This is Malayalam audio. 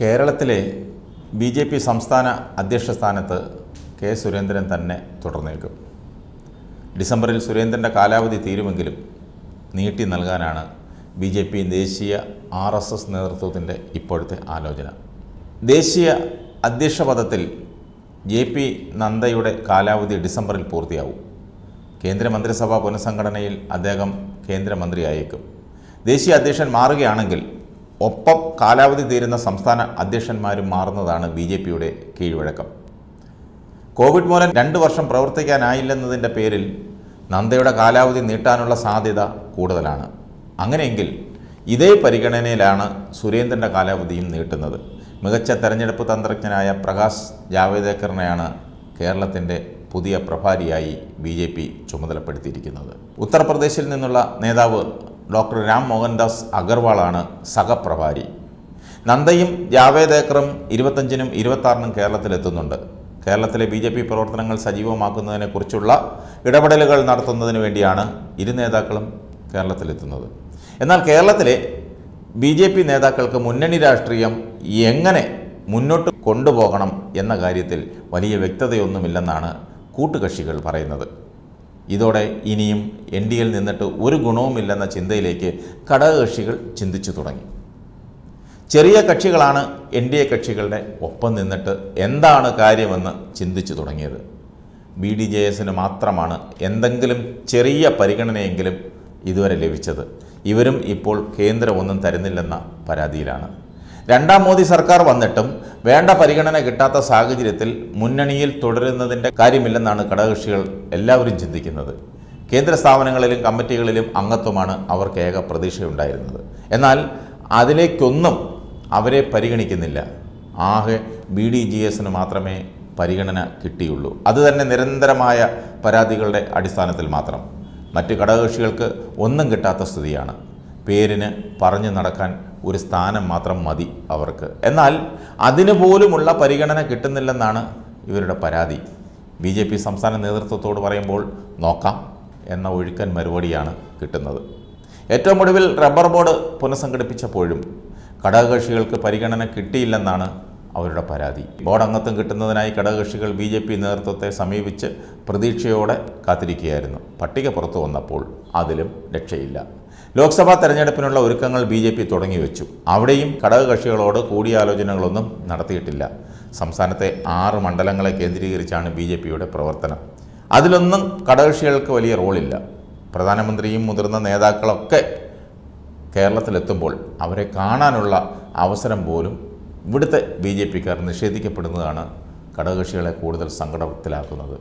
കേരളത്തിലെ ബി ജെ പി സംസ്ഥാന അധ്യക്ഷ സ്ഥാനത്ത് കെ സുരേന്ദ്രൻ തന്നെ തുടർന്നേക്കും ഡിസംബറിൽ സുരേന്ദ്രൻ്റെ കാലാവധി തീരുമെങ്കിലും നീട്ടി നൽകാനാണ് ബി ജെ പി ദേശീയ ആർ എസ് എസ് നേതൃത്വത്തിൻ്റെ ഇപ്പോഴത്തെ ആലോചന ദേശീയ അധ്യക്ഷ പദത്തിൽ ജെ പി നന്ദയുടെ കാലാവധി ഡിസംബറിൽ പൂർത്തിയാവും കേന്ദ്രമന്ത്രിസഭാ പുനഃസംഘടനയിൽ അദ്ദേഹം കേന്ദ്രമന്ത്രിയായേക്കും ദേശീയ അധ്യക്ഷൻ മാറുകയാണെങ്കിൽ ഒപ്പം കാലാവധി തീരുന്ന സംസ്ഥാന അധ്യക്ഷന്മാരും മാറുന്നതാണ് ബി ജെ പിയുടെ കീഴ്വഴക്കം കോവിഡ് മൂലം രണ്ട് വർഷം പ്രവർത്തിക്കാനായില്ലെന്നതിൻ്റെ പേരിൽ നന്ദയുടെ കാലാവധി നീട്ടാനുള്ള സാധ്യത കൂടുതലാണ് അങ്ങനെയെങ്കിൽ ഇതേ പരിഗണനയിലാണ് സുരേന്ദ്രൻ്റെ കാലാവധിയും നീട്ടുന്നത് മികച്ച തെരഞ്ഞെടുപ്പ് തന്ത്രജ്ഞനായ പ്രകാശ് ജാവേദ്കറിനെയാണ് കേരളത്തിൻ്റെ പുതിയ പ്രഭാരിയായി ബി ജെ പി ചുമതലപ്പെടുത്തിയിരിക്കുന്നത് ഉത്തർപ്രദേശിൽ നിന്നുള്ള നേതാവ് ഡോക്ടർ രാം മോഹൻദാസ് അഗർവാളാണ് സഹപ്രഭാരി നന്ദയും ഏക്കറും ഇരുപത്തഞ്ചിനും ഇരുപത്താറിനും കേരളത്തിലെത്തുന്നുണ്ട് കേരളത്തിലെ ബി ജെ പി പ്രവർത്തനങ്ങൾ സജീവമാക്കുന്നതിനെക്കുറിച്ചുള്ള ഇടപെടലുകൾ നടത്തുന്നതിന് വേണ്ടിയാണ് ഇരു നേതാക്കളും കേരളത്തിലെത്തുന്നത് എന്നാൽ കേരളത്തിലെ ബി ജെ പി നേതാക്കൾക്ക് മുന്നണി രാഷ്ട്രീയം എങ്ങനെ മുന്നോട്ട് കൊണ്ടുപോകണം എന്ന കാര്യത്തിൽ വലിയ വ്യക്തതയൊന്നുമില്ലെന്നാണ് കൂട്ടുകക്ഷികൾ പറയുന്നത് ഇതോടെ ഇനിയും എൻ ഡി എയിൽ നിന്നിട്ട് ഒരു ഗുണവുമില്ലെന്ന ചിന്തയിലേക്ക് ഘടകകക്ഷികൾ ചിന്തിച്ചു തുടങ്ങി ചെറിയ കക്ഷികളാണ് എൻ ഡി എ കക്ഷികളുടെ ഒപ്പം നിന്നിട്ട് എന്താണ് കാര്യമെന്ന് ചിന്തിച്ചു തുടങ്ങിയത് ബി ഡി ജെ എസിന് മാത്രമാണ് എന്തെങ്കിലും ചെറിയ പരിഗണനയെങ്കിലും ഇതുവരെ ലഭിച്ചത് ഇവരും ഇപ്പോൾ കേന്ദ്രം ഒന്നും തരുന്നില്ലെന്ന പരാതിയിലാണ് രണ്ടാം മോദി സർക്കാർ വന്നിട്ടും വേണ്ട പരിഗണന കിട്ടാത്ത സാഹചര്യത്തിൽ മുന്നണിയിൽ തുടരുന്നതിൻ്റെ കാര്യമില്ലെന്നാണ് ഘടകകക്ഷികൾ എല്ലാവരും ചിന്തിക്കുന്നത് കേന്ദ്ര സ്ഥാപനങ്ങളിലും കമ്മിറ്റികളിലും അംഗത്വമാണ് അവർക്ക് ഏക പ്രതീക്ഷയുണ്ടായിരുന്നത് എന്നാൽ അതിലേക്കൊന്നും അവരെ പരിഗണിക്കുന്നില്ല ആകെ ബി ഡി ജി എസിന് മാത്രമേ പരിഗണന കിട്ടിയുള്ളൂ അതുതന്നെ നിരന്തരമായ പരാതികളുടെ അടിസ്ഥാനത്തിൽ മാത്രം മറ്റ് ഘടകകക്ഷികൾക്ക് ഒന്നും കിട്ടാത്ത സ്ഥിതിയാണ് പേരിന് പറഞ്ഞു നടക്കാൻ ഒരു സ്ഥാനം മാത്രം മതി അവർക്ക് എന്നാൽ അതിനു പോലുമുള്ള പരിഗണന കിട്ടുന്നില്ലെന്നാണ് ഇവരുടെ പരാതി ബി ജെ പി സംസ്ഥാന നേതൃത്വത്തോട് പറയുമ്പോൾ നോക്കാം എന്ന ഒഴുക്കൻ മറുപടിയാണ് കിട്ടുന്നത് ഏറ്റവും ഒടുവിൽ റബ്ബർ ബോർഡ് പുനഃസംഘടിപ്പിച്ചപ്പോഴും ഘടകകക്ഷികൾക്ക് പരിഗണന കിട്ടിയില്ലെന്നാണ് അവരുടെ പരാതി ബോർഡ് അംഗത്വം കിട്ടുന്നതിനായി ഘടകകക്ഷികൾ ബി ജെ പി നേതൃത്വത്തെ സമീപിച്ച് പ്രതീക്ഷയോടെ കാത്തിരിക്കുകയായിരുന്നു പട്ടിക പുറത്തു വന്നപ്പോൾ അതിലും രക്ഷയില്ല ലോക്സഭാ തെരഞ്ഞെടുപ്പിനുള്ള ഒരുക്കങ്ങൾ ബി ജെ പി തുടങ്ങിവെച്ചു അവിടെയും കക്ഷികളോട് കൂടിയാലോചനകളൊന്നും നടത്തിയിട്ടില്ല സംസ്ഥാനത്തെ ആറ് മണ്ഡലങ്ങളെ കേന്ദ്രീകരിച്ചാണ് ബി ജെ പിയുടെ പ്രവർത്തനം അതിലൊന്നും ഘടകക്ഷികൾക്ക് വലിയ റോളില്ല പ്രധാനമന്ത്രിയും മുതിർന്ന നേതാക്കളൊക്കെ കേരളത്തിലെത്തുമ്പോൾ അവരെ കാണാനുള്ള അവസരം പോലും ഇവിടുത്തെ ബി ജെ പിക്കാർ നിഷേധിക്കപ്പെടുന്നതാണ് ഘടകകക്ഷികളെ കൂടുതൽ സങ്കടത്തിലാക്കുന്നത്